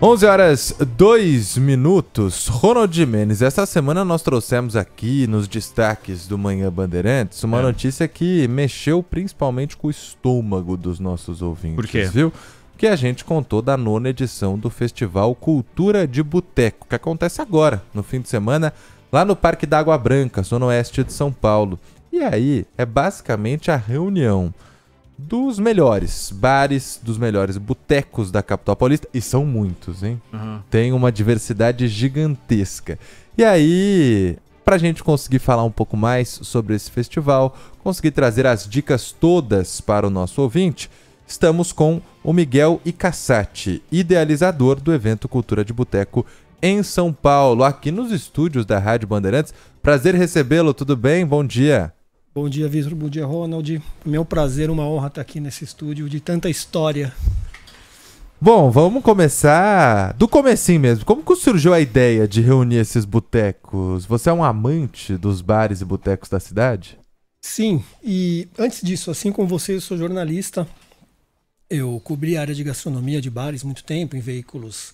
11 horas 2 minutos. Ronald Menes, essa semana nós trouxemos aqui nos destaques do Manhã Bandeirantes uma é. notícia que mexeu principalmente com o estômago dos nossos ouvintes. Por quê? Viu? Que a gente contou da nona edição do Festival Cultura de Boteco, que acontece agora, no fim de semana, lá no Parque da Água Branca, zona oeste de São Paulo. E aí é basicamente a reunião dos melhores bares, dos melhores botecos da capital paulista, e são muitos, hein? Uhum. Tem uma diversidade gigantesca. E aí, para a gente conseguir falar um pouco mais sobre esse festival, conseguir trazer as dicas todas para o nosso ouvinte, estamos com o Miguel Icassati, idealizador do evento Cultura de Boteco em São Paulo, aqui nos estúdios da Rádio Bandeirantes. Prazer recebê-lo, tudo bem? Bom dia. Bom dia, Vitor. Bom dia, Ronald. Meu prazer, uma honra estar aqui nesse estúdio de tanta história. Bom, vamos começar do comecinho mesmo. Como que surgiu a ideia de reunir esses botecos? Você é um amante dos bares e botecos da cidade? Sim, e antes disso, assim como você, eu sou jornalista. Eu cobri a área de gastronomia de bares muito tempo em veículos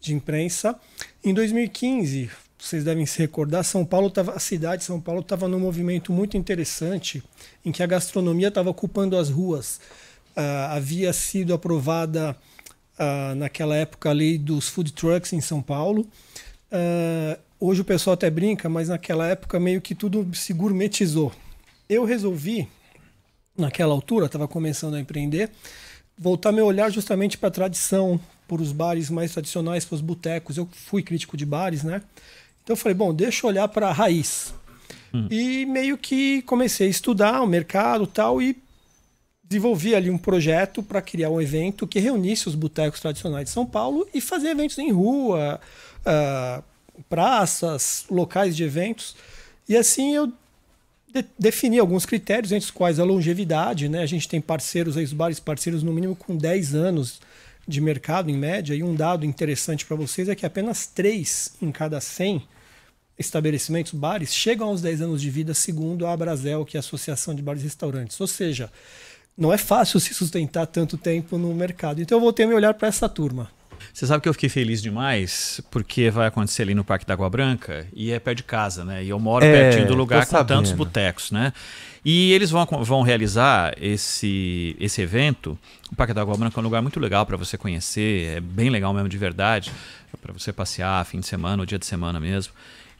de imprensa. Em 2015, vocês devem se recordar, São Paulo tava, a cidade de São Paulo estava num movimento muito interessante em que a gastronomia estava ocupando as ruas. Uh, havia sido aprovada uh, naquela época a lei dos food trucks em São Paulo. Uh, hoje o pessoal até brinca, mas naquela época meio que tudo se gourmetizou. Eu resolvi, naquela altura, estava começando a empreender, voltar meu olhar justamente para a tradição, por os bares mais tradicionais, para os botecos. Eu fui crítico de bares, né? Então eu falei, bom, deixa eu olhar para a raiz. Hum. E meio que comecei a estudar o mercado tal e desenvolvi ali um projeto para criar um evento que reunisse os botecos tradicionais de São Paulo e fazer eventos em rua, uh, praças, locais de eventos. E assim eu de defini alguns critérios, entre os quais a longevidade. Né? A gente tem parceiros, ex-bares, parceiros no mínimo com 10 anos de mercado em média. E um dado interessante para vocês é que apenas 3 em cada 100 estabelecimentos, bares, chegam aos 10 anos de vida, segundo a Abrazel, que é a Associação de Bares e Restaurantes. Ou seja, não é fácil se sustentar tanto tempo no mercado. Então eu voltei a me olhar para essa turma. Você sabe que eu fiquei feliz demais, porque vai acontecer ali no Parque da Água Branca e é perto de casa, né? E eu moro é, pertinho do lugar com tantos botecos, né? E eles vão, vão realizar esse, esse evento. O Parque da Água Branca é um lugar muito legal para você conhecer, é bem legal mesmo de verdade, para você passear fim de semana ou dia de semana mesmo.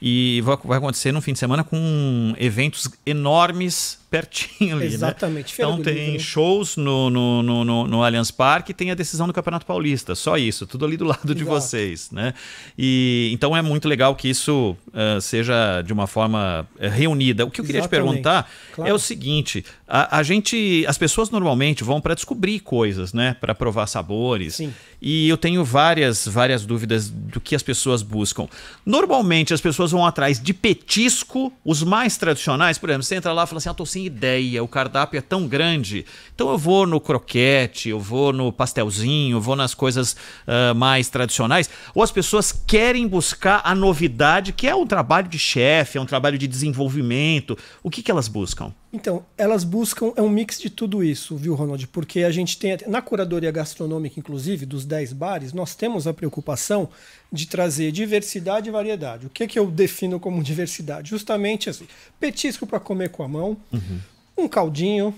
E vai acontecer no fim de semana com eventos enormes pertinho ali, né? Exatamente. Então né? Então tem shows no, no, no, no, no Allianz Parque, tem a decisão do Campeonato Paulista, só isso, tudo ali do lado de vocês, né? E então é muito legal que isso uh, seja de uma forma reunida. O que eu queria Exatamente. te perguntar claro. é o seguinte: a, a, gente, as pessoas normalmente vão para descobrir coisas, né? Para provar sabores. Sim. E eu tenho várias, várias dúvidas do que as pessoas buscam. Normalmente as pessoas vão atrás de petisco, os mais tradicionais, por exemplo, você entra lá e fala assim: ah, tô sem ideia, o cardápio é tão grande. Então eu vou no croquete, eu vou no pastelzinho, eu vou nas coisas uh, mais tradicionais. Ou as pessoas querem buscar a novidade, que é um trabalho de chefe, é um trabalho de desenvolvimento. O que, que elas buscam? Então, elas buscam, é um mix de tudo isso, viu, Ronald? Porque a gente tem, na curadoria gastronômica, inclusive, dos 10 bares, nós temos a preocupação de trazer diversidade e variedade. O que, é que eu defino como diversidade? Justamente assim, petisco para comer com a mão, uhum. um caldinho,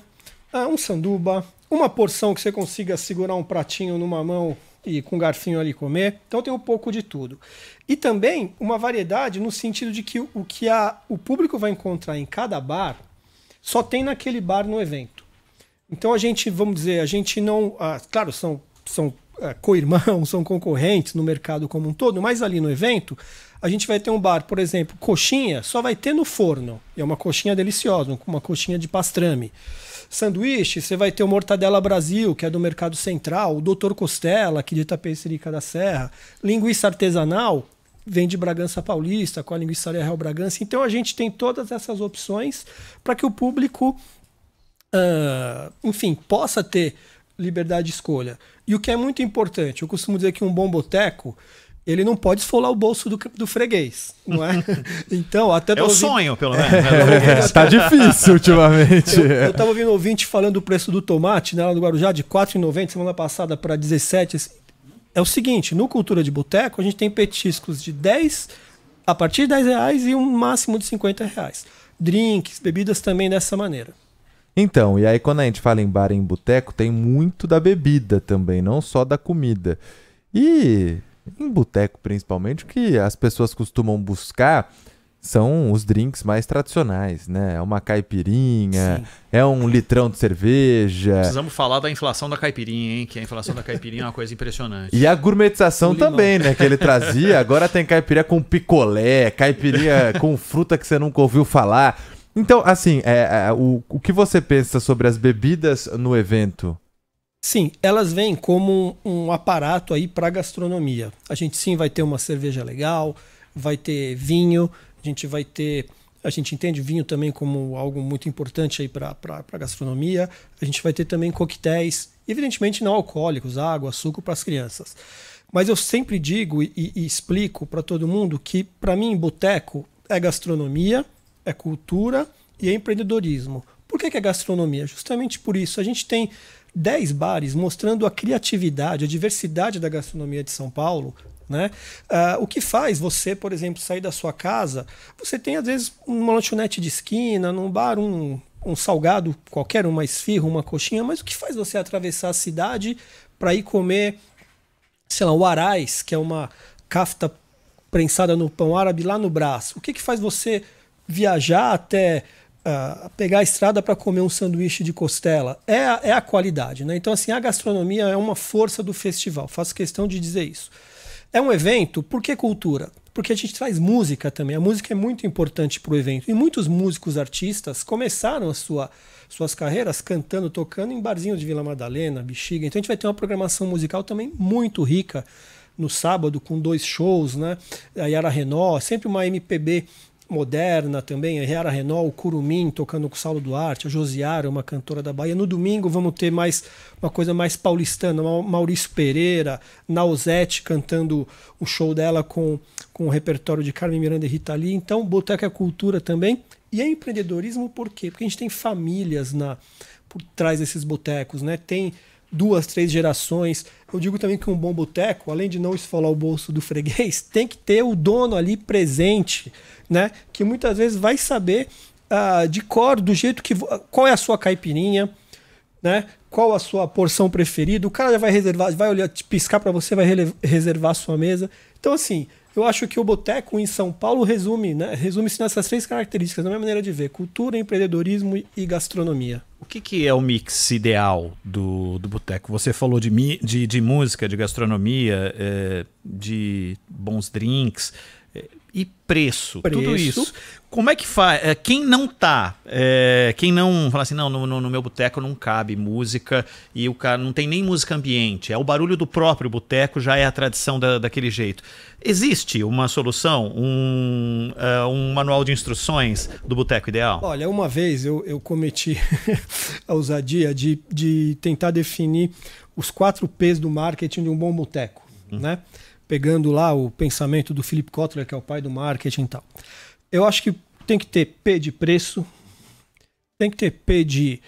ah, um sanduba, uma porção que você consiga segurar um pratinho numa mão e com um garfinho ali comer. Então tem um pouco de tudo. E também uma variedade no sentido de que o que a, o público vai encontrar em cada bar só tem naquele bar no evento. Então a gente, vamos dizer, a gente não. Ah, claro, são, são ah, co-irmãos, são concorrentes no mercado como um todo, mas ali no evento, a gente vai ter um bar, por exemplo, coxinha, só vai ter no forno. E é uma coxinha deliciosa, uma coxinha de pastrame. Sanduíche, você vai ter o Mortadela Brasil, que é do Mercado Central, o Doutor Costela, aqui é de Itapecerica da Serra, linguiça artesanal, vem de Bragança Paulista, com a linguiçaria Real Bragança. Então a gente tem todas essas opções para que o público, uh, enfim, possa ter liberdade de escolha. E o que é muito importante, eu costumo dizer que um bom boteco, ele não pode esfolar o bolso do, do freguês, não é? Então, até... É o ouvindo... sonho, pelo menos. É, né? está difícil ultimamente. Eu estava ouvindo ouvinte falando do preço do tomate né, lá no Guarujá, de R$ 4,90 semana passada para 17, é o seguinte: no Cultura de Boteco, a gente tem petiscos de 10 a partir de 10 reais e um máximo de 50 reais. Drinks, bebidas também dessa maneira. Então, e aí quando a gente fala em bar e em boteco, tem muito da bebida também, não só da comida. E em boteco, principalmente, o que as pessoas costumam buscar são os drinks mais tradicionais, né? É uma caipirinha, Sim. é um litrão de cerveja. Precisamos falar da inflação da caipirinha, hein? Que a inflação da caipirinha é uma coisa impressionante. E a gourmetização também, né? Que ele trazia. Agora tem caipirinha com picolé, caipirinha com fruta que você nunca ouviu falar. Então, assim, é, é, o, o que você pensa sobre as bebidas no evento? Sim, elas vêm como um, um aparato aí para gastronomia. A gente sim vai ter uma cerveja legal, vai ter vinho, a gente vai ter a gente entende vinho também como algo muito importante aí para a gastronomia. A gente vai ter também coquetéis, evidentemente não alcoólicos, água, suco para as crianças. Mas eu sempre digo e, e explico para todo mundo que, para mim, boteco é gastronomia, é cultura e é empreendedorismo. Por que, que é gastronomia? Justamente por isso. A gente tem 10 bares mostrando a criatividade, a diversidade da gastronomia de São Paulo né? Uh, o que faz você, por exemplo, sair da sua casa? Você tem, às vezes, uma lanchonete de esquina, num bar, um, um salgado qualquer, uma esfirra, uma coxinha, mas o que faz você atravessar a cidade para ir comer, sei lá, o arais, que é uma cafta prensada no pão árabe lá no braço? O que, que faz você viajar até uh, pegar a estrada para comer um sanduíche de costela? É a, é a qualidade, né? Então, assim, a gastronomia é uma força do festival, faço questão de dizer isso. É um evento, por que cultura? Porque a gente traz música também. A música é muito importante para o evento. E muitos músicos, artistas, começaram a sua, suas carreiras cantando, tocando em barzinhos de Vila Madalena, Bexiga. Então a gente vai ter uma programação musical também muito rica no sábado com dois shows, né? A Yara Renó, sempre uma MPB Moderna também, a Yara Renault, o Curumim tocando com o Saulo Duarte, a Josiara, uma cantora da Bahia. No domingo vamos ter mais uma coisa mais paulistana, Maurício Pereira, Nausete cantando o show dela com, com o repertório de Carmen Miranda e Rita Lee. Então, Boteca é Cultura também. E é empreendedorismo por quê? Porque a gente tem famílias na por trás desses botecos, né? Tem duas, três gerações. Eu digo também que um bom boteco, além de não esfolar o bolso do freguês, tem que ter o dono ali presente, né? Que muitas vezes vai saber ah, de cor, do jeito que. Qual é a sua caipirinha, né? Qual a sua porção preferida? O cara já vai reservar, vai olhar, te piscar para você, vai reservar a sua mesa. Então, assim, eu acho que o boteco em São Paulo resume, né? Resume-se nessas três características, na minha maneira de ver: cultura, empreendedorismo e gastronomia. O que, que, é o mix ideal do, do boteco? Você falou de, de, de música, de gastronomia, é, de bons drinks e preço, preço, tudo isso. Como é que faz? É, quem não tá, é, quem não fala assim, não, no, no meu boteco não cabe música e o cara não tem nem música ambiente, é o barulho do próprio boteco, já é a tradição da, daquele jeito. Existe uma solução, um, uh, um manual de instruções do boteco ideal? Olha, uma vez eu, eu cometi a ousadia de, de tentar definir os quatro P's do marketing de um bom boteco, hum. né? pegando lá o pensamento do Philip Kotler, que é o pai do marketing e tal. Eu acho que tem que ter P de preço, tem que ter P de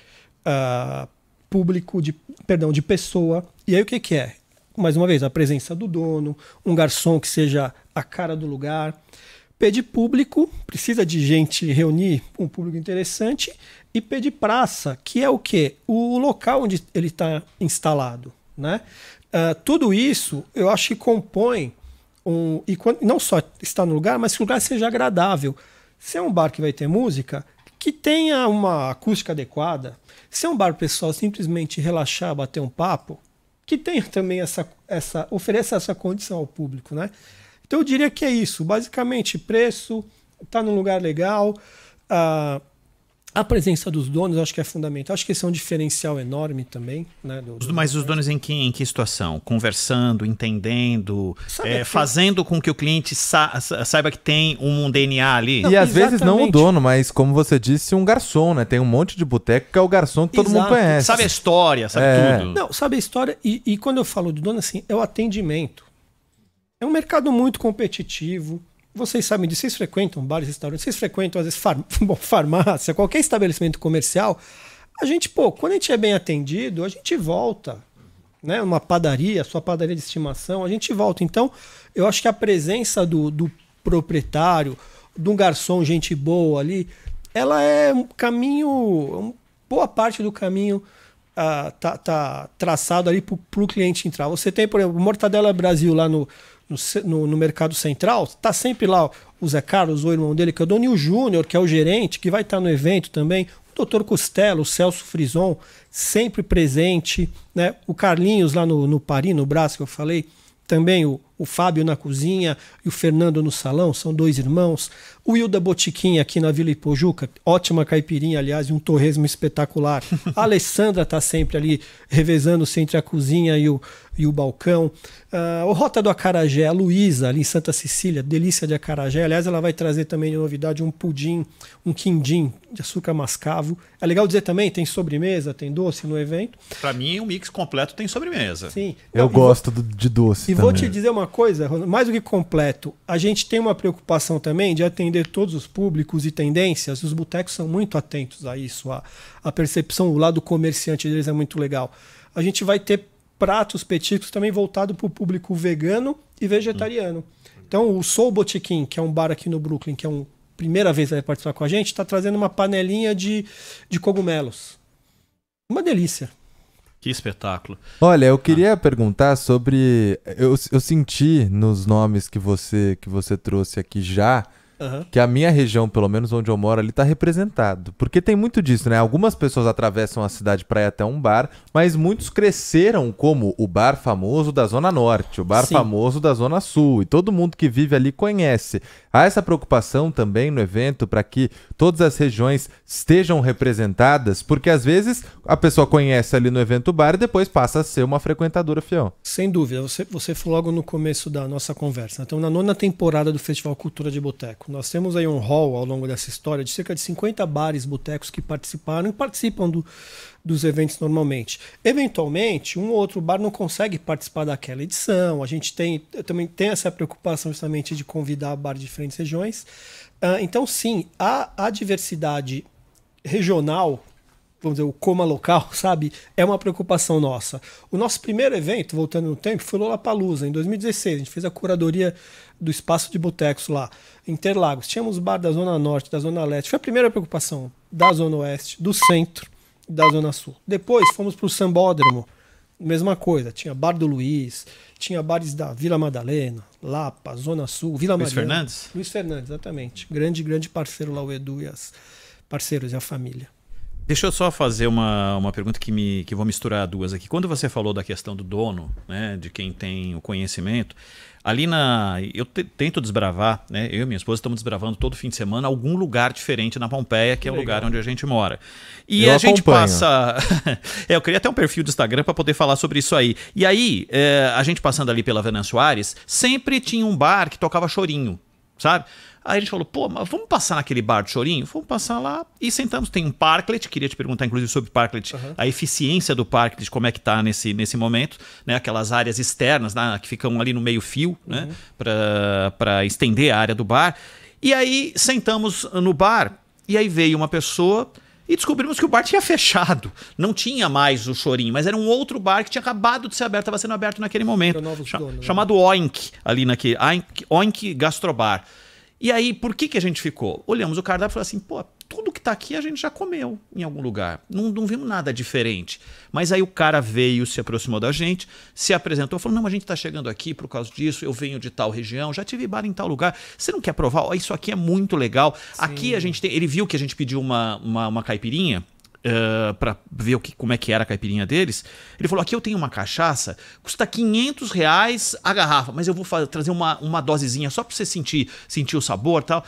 uh, público, de, perdão, de pessoa. E aí o que, que é? Mais uma vez, a presença do dono, um garçom que seja a cara do lugar. P de público, precisa de gente reunir um público interessante. E P de praça, que é o quê? O local onde ele está instalado. Né? Ah, tudo isso eu acho que compõe um. E quando, não só estar no lugar, mas que o lugar seja agradável. Se é um bar que vai ter música, que tenha uma acústica adequada. Se é um bar pessoal simplesmente relaxar, bater um papo, que tenha também essa. essa ofereça essa condição ao público, né? Então eu diria que é isso. Basicamente, preço, tá num lugar legal. Uh, a presença dos donos acho que é fundamental. Acho que esse é um diferencial enorme também. Né, do, do Mas os donos em que, em que situação? Conversando, entendendo, é, fazendo com que o cliente sa saiba que tem um DNA ali? Não, e às vezes não o dono, mas como você disse, um garçom, né? Tem um monte de boteco que é o garçom que Exato. todo mundo conhece. Sabe a história, sabe é. tudo. Não, sabe a história. E, e quando eu falo de dono, assim, é o atendimento. É um mercado muito competitivo vocês sabem disso, vocês frequentam bares, restaurantes, vocês frequentam, às vezes, farm... Bom, farmácia, qualquer estabelecimento comercial. A gente, pô, quando a gente é bem atendido, a gente volta. Né? Uma padaria, sua padaria de estimação, a gente volta. Então, eu acho que a presença do, do proprietário, de um garçom, gente boa ali, ela é um caminho, boa parte do caminho uh, tá, tá traçado ali para o cliente entrar. Você tem, por exemplo, Mortadela Brasil lá no no, no, mercado central, está sempre lá o Zé Carlos, o irmão dele, que é o Donil Júnior, que é o gerente, que vai estar tá no evento também, o Dr. Costello, o Celso Frison, sempre presente, né? o Carlinhos lá no, no Paris, no Brasil que eu falei, também o, o Fábio na cozinha e o Fernando no salão, são dois irmãos. O Hilda Botiquinha aqui na Vila Ipojuca, ótima caipirinha, aliás, e um torresmo espetacular. A Alessandra está sempre ali revezando-se entre a cozinha e o, e o balcão. Uh, o Rota do Acarajé, a Luísa, ali em Santa Cecília, delícia de acarajé. Aliás, ela vai trazer também de novidade um pudim, um quindim de açúcar mascavo. É legal dizer também, tem sobremesa, tem doce no evento. Para mim, um mix completo tem sobremesa. Sim. Eu gosto vou, de doce. E também. vou te dizer uma coisa, mais do que completo, a gente tem uma preocupação também de atender todos os públicos e tendências. Os botecos são muito atentos a isso. A, a percepção, o lado comerciante deles é muito legal. A gente vai ter pratos, petiscos também voltado para o público vegano e vegetariano. Então, o Soul Botequim, que é um bar aqui no Brooklyn, que é uma primeira vez vai participar com a gente, está trazendo uma panelinha de, de cogumelos. Uma delícia. Que espetáculo. Olha, eu ah. queria ah. perguntar sobre. Eu, eu senti nos nomes que você, que você trouxe aqui já Uhum. Que a minha região, pelo menos onde eu moro, ali tá representado. Porque tem muito disso, né? Algumas pessoas atravessam a cidade para ir até um bar, mas muitos cresceram como o bar famoso da Zona Norte, o bar Sim. famoso da Zona Sul, e todo mundo que vive ali conhece. Há essa preocupação também no evento para que todas as regiões estejam representadas, porque às vezes a pessoa conhece ali no evento bar e depois passa a ser uma frequentadora fiel. Sem dúvida, você, você falou logo no começo da nossa conversa. Então, na nona temporada do Festival Cultura de Boteco. Nós temos aí um hall ao longo dessa história de cerca de 50 bares, botecos que participaram e participam do, dos eventos normalmente. Eventualmente, um ou outro bar não consegue participar daquela edição. A gente tem também tem essa preocupação justamente de convidar bar de diferentes regiões. Uh, então, sim, a, a diversidade regional vamos dizer, o coma local, sabe? É uma preocupação nossa. O nosso primeiro evento, voltando no tempo, foi Lollapalooza, em 2016. A gente fez a curadoria do espaço de botecos lá, em Interlagos. Tínhamos bar da Zona Norte, da Zona Leste. Foi a primeira preocupação da Zona Oeste, do Centro e da Zona Sul. Depois fomos para o Sambódromo, mesma coisa. Tinha Bar do Luiz, tinha bares da Vila Madalena, Lapa, Zona Sul, Vila Luiz Mariana. Fernandes? Luiz Fernandes, exatamente. Grande, grande parceiro lá, o Edu e as parceiros e a família. Deixa eu só fazer uma, uma pergunta que, me, que vou misturar duas aqui. Quando você falou da questão do dono, né, de quem tem o conhecimento, ali na. Eu te, tento desbravar, né, eu e minha esposa estamos desbravando todo fim de semana algum lugar diferente na Pompeia, que é o lugar onde a gente mora. E eu a acompanho. gente passa. é, eu queria até um perfil do Instagram para poder falar sobre isso aí. E aí, é, a gente passando ali pela Venan Soares sempre tinha um bar que tocava chorinho, sabe? Aí a gente falou, pô, mas vamos passar naquele bar de chorinho? Vamos passar lá e sentamos. Tem um parklet, queria te perguntar, inclusive, sobre parklet, uhum. a eficiência do parklet, como é que tá nesse, nesse momento, né? Aquelas áreas externas né? que ficam ali no meio fio, né? uhum. né? Para estender a área do bar. E aí sentamos no bar e aí veio uma pessoa e descobrimos que o bar tinha fechado. Não tinha mais o Chorinho, mas era um outro bar que tinha acabado de ser aberto, estava sendo aberto naquele momento. É Cham né? chamado né? Oink, ali naquele. Oink, Oink Gastrobar. E aí, por que, que a gente ficou? Olhamos o cardápio e falamos assim, pô, tudo que tá aqui a gente já comeu em algum lugar. Não, não vimos nada diferente. Mas aí o cara veio, se aproximou da gente, se apresentou, falou: não, a gente tá chegando aqui por causa disso, eu venho de tal região, já tive bar em tal lugar. Você não quer provar? Oh, isso aqui é muito legal. Sim. Aqui a gente tem. Ele viu que a gente pediu uma, uma, uma caipirinha uh, eh, para ver o que, como é que era a caipirinha deles. Ele falou: aqui eu tenho uma cachaça, custa 500 reais a garrafa, mas eu vou fazer, trazer uma, uma dosezinha só para você sentir, sentir o sabor tal.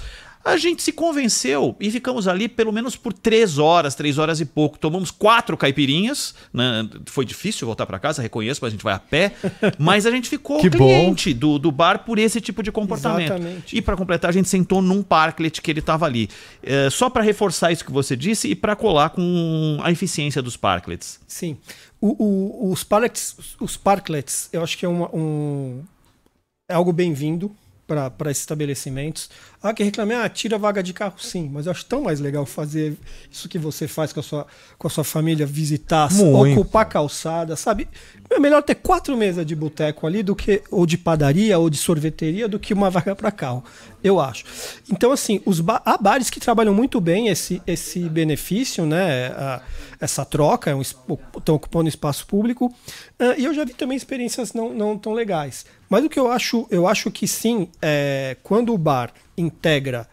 A gente se convenceu e ficamos ali pelo menos por três horas, três horas e pouco. Tomamos quatro caipirinhas. Né? Foi difícil voltar para casa, reconheço, mas a gente vai a pé. Mas a gente ficou cliente do, do, bar por esse tipo de comportamento. Exatamente. E para completar, a gente sentou num parklet que ele estava ali. É, só para reforçar isso que você disse e para colar com a eficiência dos parklets. Sim. O, o, os, parklets, os parklets, eu acho que é uma, um, é algo bem-vindo para estabelecimentos. Ah, que reclamar, ah, tira vaga de carro, sim. Mas eu acho tão mais legal fazer isso que você faz com a sua, com a sua família, visitar, Muito. ocupar calçada, sabe? É melhor ter quatro mesas de boteco ali do que, ou de padaria, ou de sorveteria, do que uma vaga para carro, eu acho. Então, assim, os ba há bares que trabalham muito bem esse, esse benefício, né? A, essa troca, estão é um, ocupando espaço público. Uh, e eu já vi também experiências não, não tão legais. Mas o que eu acho, eu acho que sim, é, quando o bar integra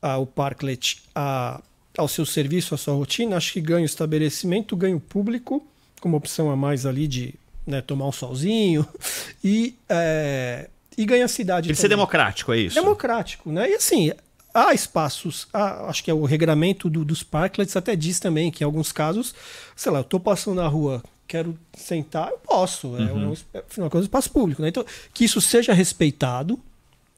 ah, o Parklet a, ao seu serviço, à sua rotina, acho que ganha o estabelecimento, ganha o público, como opção a mais ali de né, tomar um solzinho, e, é, e ganha a cidade. Ele ser democrático, é isso? Democrático, né? E assim, há espaços, há, acho que é o regramento do, dos parklets até diz também que em alguns casos, sei lá, eu estou passando na rua, quero sentar, eu posso. É uhum. É, é, um, espaço público. Né? Então, que isso seja respeitado,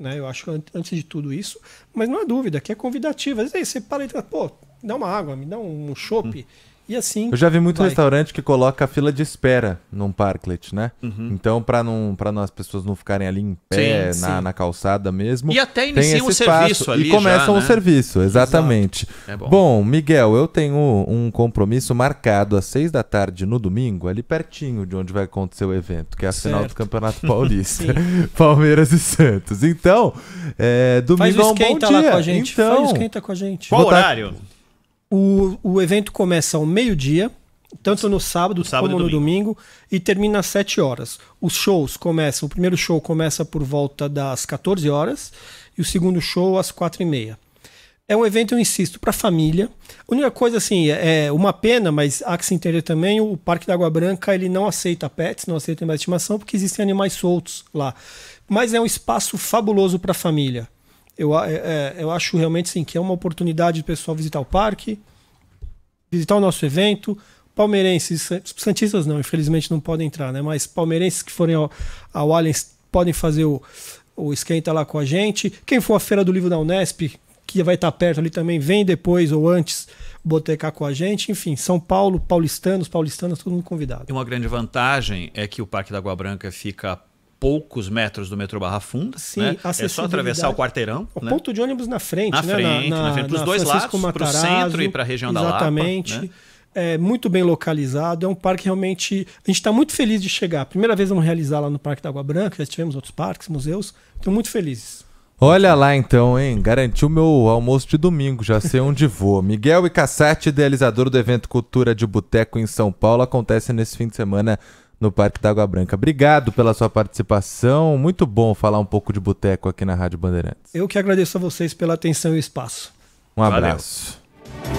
né? Eu acho antes de tudo isso, mas não há dúvida que é convidativo. Às vezes você para e fala, pô, dá uma água, me dá um chopp. Hum. E assim. Eu já vi muito vai. restaurante que coloca fila de espera num parklet, né? Uhum. Então, para não, para as pessoas não ficarem ali em pé, sim, na, sim. na, calçada mesmo. E até iniciam o serviço espaço, ali. E começam já, né? o serviço, exatamente. É bom. bom. Miguel, eu tenho um compromisso marcado às seis da tarde no domingo, ali pertinho de onde vai acontecer o evento, que é a certo. final do Campeonato Paulista. Palmeiras e Santos. Então, é, domingo Faz é um bom dia. Lá com a gente. Então, Faz esquenta com a gente. Qual horário? O, o evento começa ao meio-dia, tanto no sábado, sábado como no domingo. domingo. e termina às 7 horas. Os shows começam, o primeiro show começa por volta das 14 horas e o segundo show às 4 e meia. É um evento, eu insisto, para família. A única coisa, assim, é uma pena, mas há que se entender também, o Parque da Água Branca, ele não aceita pets, não aceita mais estimação, porque existem animais soltos lá. Mas é um espaço fabuloso para família. Eu, é, é, eu acho realmente sim que é uma oportunidade do pessoal visitar o parque, visitar o nosso evento. Palmeirenses, Santistas não, infelizmente não podem entrar, né? Mas palmeirenses que forem ao, ao Allianz podem fazer o, o esquenta lá com a gente. Quem for à Feira do Livro da Unesp, que vai estar perto ali também, vem depois ou antes botecar com a gente. Enfim, São Paulo, paulistanos, paulistanas, todo mundo convidado. E uma grande vantagem é que o Parque da Água Branca fica poucos metros do metrô Barra Funda. Sim, né? É só atravessar o quarteirão. O né? ponto de ônibus na frente, na né? frente, na, na, na frente, para os dois Francisco lados, para o centro e para a região exatamente. da Lapa. Exatamente. Né? É muito bem localizado, é um parque realmente. A gente está muito feliz de chegar. Primeira vez vamos realizar lá no Parque da Água Branca, já tivemos outros parques, museus. Estou muito felizes. Olha lá então, hein? Garantiu meu almoço de domingo, já sei onde vou. Miguel e Cassete, idealizador do evento Cultura de Boteco em São Paulo, acontece nesse fim de semana no Parque da Água Branca. Obrigado pela sua participação. Muito bom falar um pouco de boteco aqui na Rádio Bandeirantes. Eu que agradeço a vocês pela atenção e o espaço. Um abraço. Valeu.